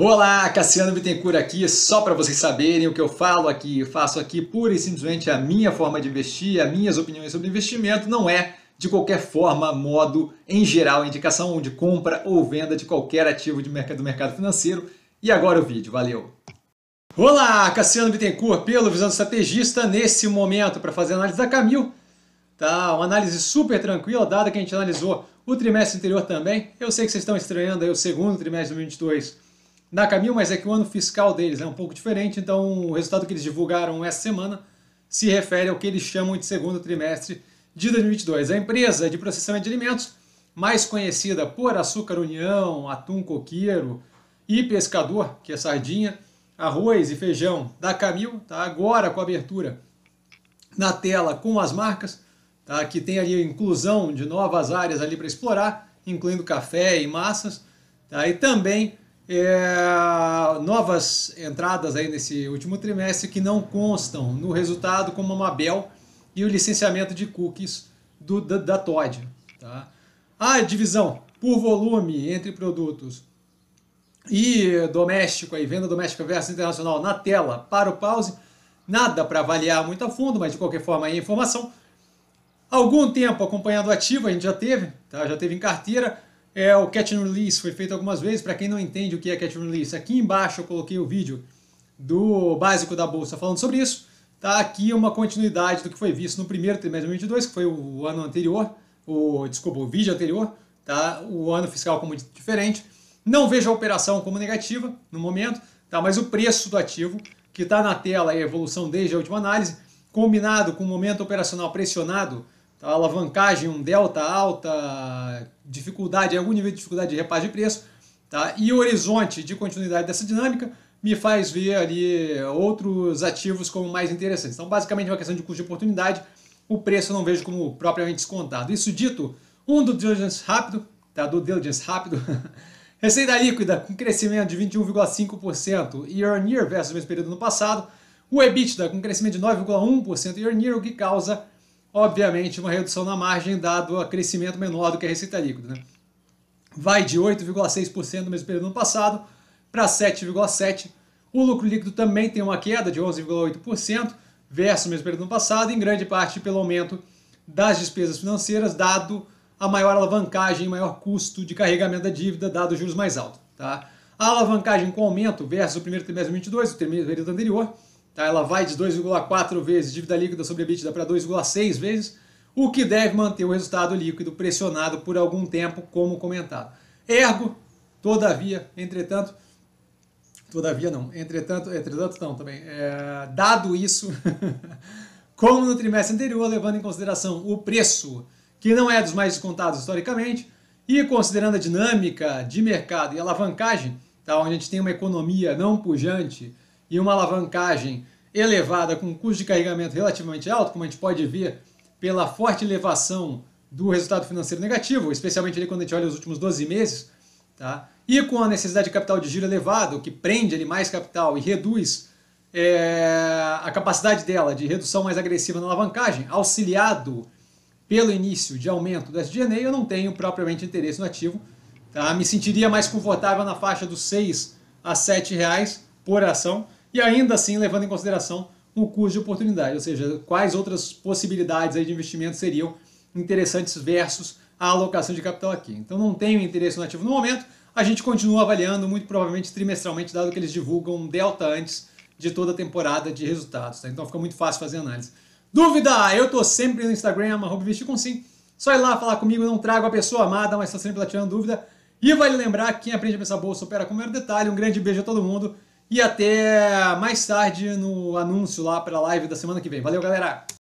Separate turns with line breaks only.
Olá, Cassiano Bittencourt aqui, só para vocês saberem o que eu falo aqui, faço aqui pura e simplesmente a minha forma de investir, as minhas opiniões sobre investimento, não é de qualquer forma, modo, em geral, indicação de compra ou venda de qualquer ativo de mercado, do mercado financeiro. E agora o vídeo, valeu! Olá, Cassiano Bittencourt pelo Visão Estrategista, nesse momento para fazer a análise da Camil, Tá, uma análise super tranquila, dada que a gente analisou o trimestre anterior também. Eu sei que vocês estão estranhando aí o segundo trimestre de 2022 na Camil, mas é que o ano fiscal deles é um pouco diferente, então o resultado que eles divulgaram essa semana se refere ao que eles chamam de segundo trimestre de 2022. A empresa de processamento de alimentos, mais conhecida por Açúcar União, Atum Coqueiro e Pescador, que é sardinha, arroz e feijão da Camil, tá? agora com a abertura na tela com as marcas, tá? que tem ali a inclusão de novas áreas ali para explorar, incluindo café e massas, tá? e também é, novas entradas aí nesse último trimestre que não constam no resultado, como a Mabel e o licenciamento de cookies do, da, da Todd. Tá? A divisão por volume entre produtos e doméstico, aí, venda doméstica versus internacional na tela para o pause, nada para avaliar muito a fundo, mas de qualquer forma aí informação. Algum tempo acompanhando ativo a gente já teve, tá? já teve em carteira, é, o catch and release foi feito algumas vezes, para quem não entende o que é catch and release, aqui embaixo eu coloquei o vídeo do básico da bolsa falando sobre isso. Tá aqui uma continuidade do que foi visto no primeiro trimestre de 2022, que foi o ano anterior, o desculpa, o vídeo anterior, tá? O ano fiscal como diferente. Não vejo a operação como negativa no momento, tá? Mas o preço do ativo que está na tela e a evolução desde a última análise, combinado com o momento operacional pressionado então, alavancagem, um delta alta, dificuldade, algum nível de dificuldade de repasse de preço, tá? e o horizonte de continuidade dessa dinâmica me faz ver ali outros ativos como mais interessantes. Então, basicamente, é uma questão de custo de oportunidade, o preço eu não vejo como propriamente descontado. Isso dito, um do diligence rápido, tá? do diligence rápido, receita líquida com crescimento de 21,5% year on year versus o mesmo período no passado, o EBITDA com crescimento de 9,1% year on year, o que causa obviamente, uma redução na margem dado o crescimento menor do que a receita líquida. Né? Vai de 8,6% no mesmo período ano passado para 7,7%. O lucro líquido também tem uma queda de 11,8% versus o mesmo período ano passado, em grande parte pelo aumento das despesas financeiras, dado a maior alavancagem e maior custo de carregamento da dívida, dado os juros mais altos. Tá? A alavancagem com aumento versus o primeiro trimestre de 2022, o período anterior, Tá? Ela vai de 2,4 vezes dívida líquida sobre EBITDA para 2,6 vezes, o que deve manter o resultado líquido pressionado por algum tempo, como comentado. Ergo, todavia, entretanto, todavia não, entretanto, entretanto não também, é, dado isso, como no trimestre anterior, levando em consideração o preço, que não é dos mais descontados historicamente, e considerando a dinâmica de mercado e alavancagem, tá, onde a gente tem uma economia não pujante, e uma alavancagem elevada com um custo de carregamento relativamente alto, como a gente pode ver pela forte elevação do resultado financeiro negativo, especialmente ali quando a gente olha os últimos 12 meses, tá? e com a necessidade de capital de giro elevado, que prende ali mais capital e reduz é, a capacidade dela de redução mais agressiva na alavancagem, auxiliado pelo início de aumento do SG&A, eu não tenho propriamente interesse no ativo. Tá? Me sentiria mais confortável na faixa dos 6 a 7 reais por ação e ainda assim levando em consideração o custo de oportunidade, ou seja, quais outras possibilidades aí de investimento seriam interessantes versus a alocação de capital aqui. Então não tenho interesse no ativo no momento, a gente continua avaliando muito provavelmente trimestralmente, dado que eles divulgam um delta antes de toda a temporada de resultados. Tá? Então fica muito fácil fazer análise. Dúvida? Eu estou sempre no Instagram, com sim. Só ir lá falar comigo, não trago a pessoa amada, mas estou tá sempre lá tirando dúvida. E vale lembrar que quem aprende a pensar bolsa opera com o maior detalhe. Um grande beijo a todo mundo. E até mais tarde no anúncio lá para a live da semana que vem. Valeu, galera!